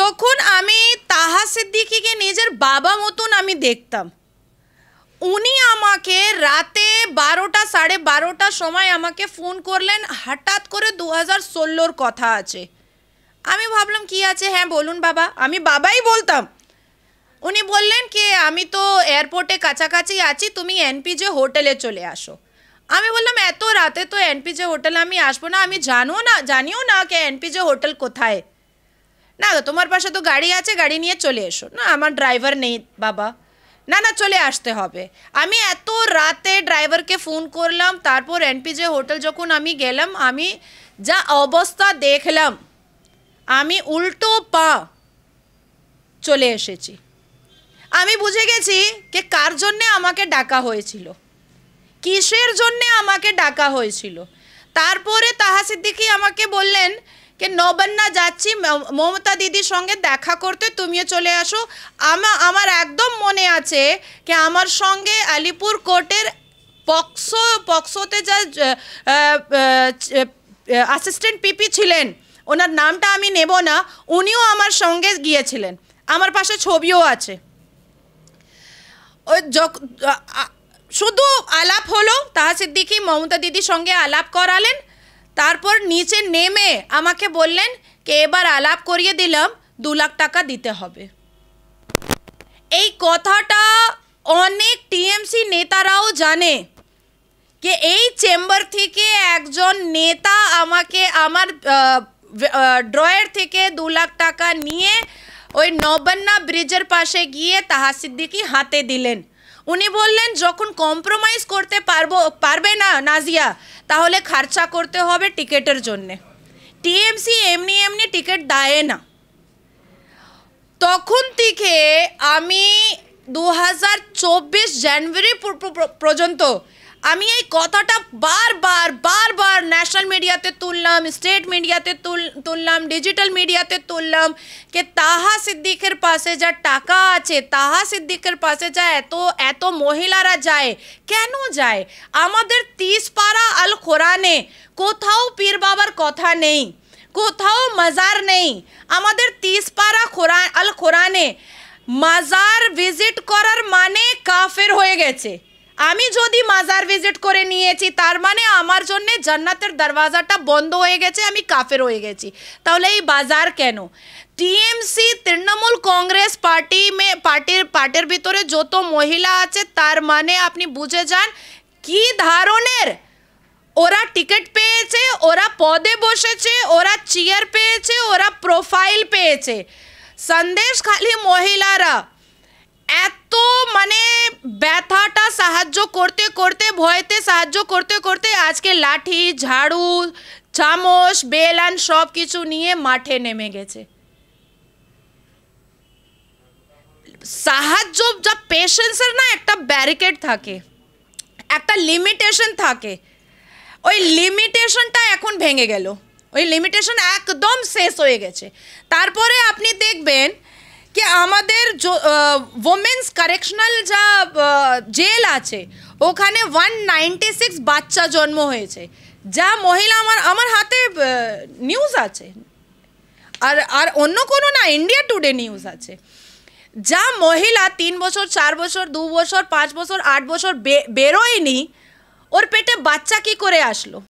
তখন আমি তাহা সিদ্দিকিকে নিজের বাবা মতন আমি দেখতাম উনি আমাকে রাতে বারোটা সাড়ে বারোটার সময় আমাকে ফোন করলেন হঠাৎ করে দু হাজার ষোলোর কথা আছে আমি ভাবলাম কি আছে হ্যাঁ বলুন বাবা আমি বাবাই বলতাম উনি বললেন কি আমি তো এয়ারপোর্টে কাছাকাছি আছি তুমি এনপিজে হোটেলে চলে আসো আমি বললাম এত রাতে তো এনপিজে হোটেলে আমি আসবো না আমি জানো না জানিও না কে এনপিজে হোটেল কোথায় না তোমার পাশে তো গাড়ি আছে গাড়ি নিয়ে চলে এসো না আমার ড্রাইভার নেই বাবা না না চলে আসতে হবে আমি এত রাতে ড্রাইভারকে ফোন করলাম তারপর এনপিজে হোটেল যখন আমি গেলাম আমি যা অবস্থা দেখলাম আমি উল্টো পা চলে এসেছি আমি বুঝে গেছি যে কার জন্যে আমাকে ডাকা হয়েছিল কিসের জন্যে আমাকে ডাকা হয়েছিল তারপরে তাহা সিদ্দিকি আমাকে বললেন যে নবান্না যাচ্ছি মমতা দিদির সঙ্গে দেখা করতে তুমিও চলে আসো আমা আমার একদম মনে আছে যে আমার সঙ্গে আলিপুর কোর্টের পক্সো পক্সোতে যা অ্যাসিস্ট্যান্ট পিপি ছিলেন ওনার নামটা আমি নেব না উনিও আমার সঙ্গে গিয়েছিলেন আমার পাশে ছবিও আছে শুধু আলাপ হলো তাহা সিদ্দিকি মমতা দিদির সঙ্গে আলাপ করালেন তারপর নিচে নেমে আমাকে বললেন কে এবার আলাপ করিয়ে দিলাম দু লাখ টাকা দিতে হবে এই কথাটা অনেক টিএমসি নেতারাও জানে যে এই চেম্বার থেকে একজন নেতা আমাকে আমার ড্রয়ের থেকে দু লাখ টাকা নিয়ে ওই নবান্না ব্রিজের পাশে গিয়ে তাহা সিদ্দিকি হাতে দিলেন উনি বললেন যখন কম্প্রোমাইজ করতে পারবো পারবে না নাজিয়া তাহলে খরচা করতে হবে টিকেটের জন্যে টিএমসি এমনি এমনি টিকিট দেয় না তখন থেকে আমি দু হাজার চব্বিশ জানুয়ারি পর্যন্ত আমি এই কথাটা বারবার বারবার ন্যাশনাল মিডিয়াতে তুললাম স্টেট মিডিয়াতে তুললাম ডিজিটাল মিডিয়াতে তুললাম যে তাহা সিদ্দিকের পাশে যা টাকা আছে তাহা সিদ্দিকের পাশে যা এত এত মহিলারা যায় কেন যায় আমাদের তিসপাড়া আল খোরানে কোথাও পীর বাবার কথা নেই কোথাও মাজার নেই আমাদের তিসপাড়া খোরা আল খোরানে মাজার ভিজিট করার মানে কাফের হয়ে গেছে আমি যদি মাজার ভিজিট করে নিয়েছি তার মানে আমার জন্য জান্নাতের দরওয়াজাটা বন্ধ হয়ে গেছে আমি কাফের হয়ে গেছি তাহলে এই বাজার কেন টিএমসি তৃণমূল কংগ্রেস পার্টি মে পার্টির পার্টির ভিতরে যত মহিলা আছে তার মানে আপনি বুঝে যান কি ধরনের ওরা টিকিট পেয়েছে ওরা পদে বসেছে ওরা চেয়ার পেয়েছে ওরা প্রোফাইল পেয়েছে সন্দেশ খালি মহিলারা এত মানে ব্যথাটা সাহায্য করতে করতে ভয়েতে সাহায্য করতে করতে আজকে লাঠি ঝাড়ু চামচ বেলান সব কিছু নিয়ে মাঠে নেমে গেছে সাহায্য যা পেশেন্সের না একটা ব্যারিকেড থাকে একটা লিমিটেশন থাকে ওই লিমিটেশনটা এখন ভেঙে গেল ওই লিমিটেশন একদম শেষ হয়ে গেছে তারপরে আপনি দেখবেন કે আমাদের ওমেন্স কারেকশনাল যা জেল আছে ওখানে ওয়ান নাইনটি সিক্স বাচ্চা জন্ম হয়েছে যা মহিলা আমার আমার হাতে নিউজ আছে আর আর অন্য কোনো না ইন্ডিয়া টুডে নিউজ আছে যা মহিলা তিন বছর চার বছর দু বছর পাঁচ বছর আট বছর বেরোয়নি ওর পেটে বাচ্চা কি করে আসলো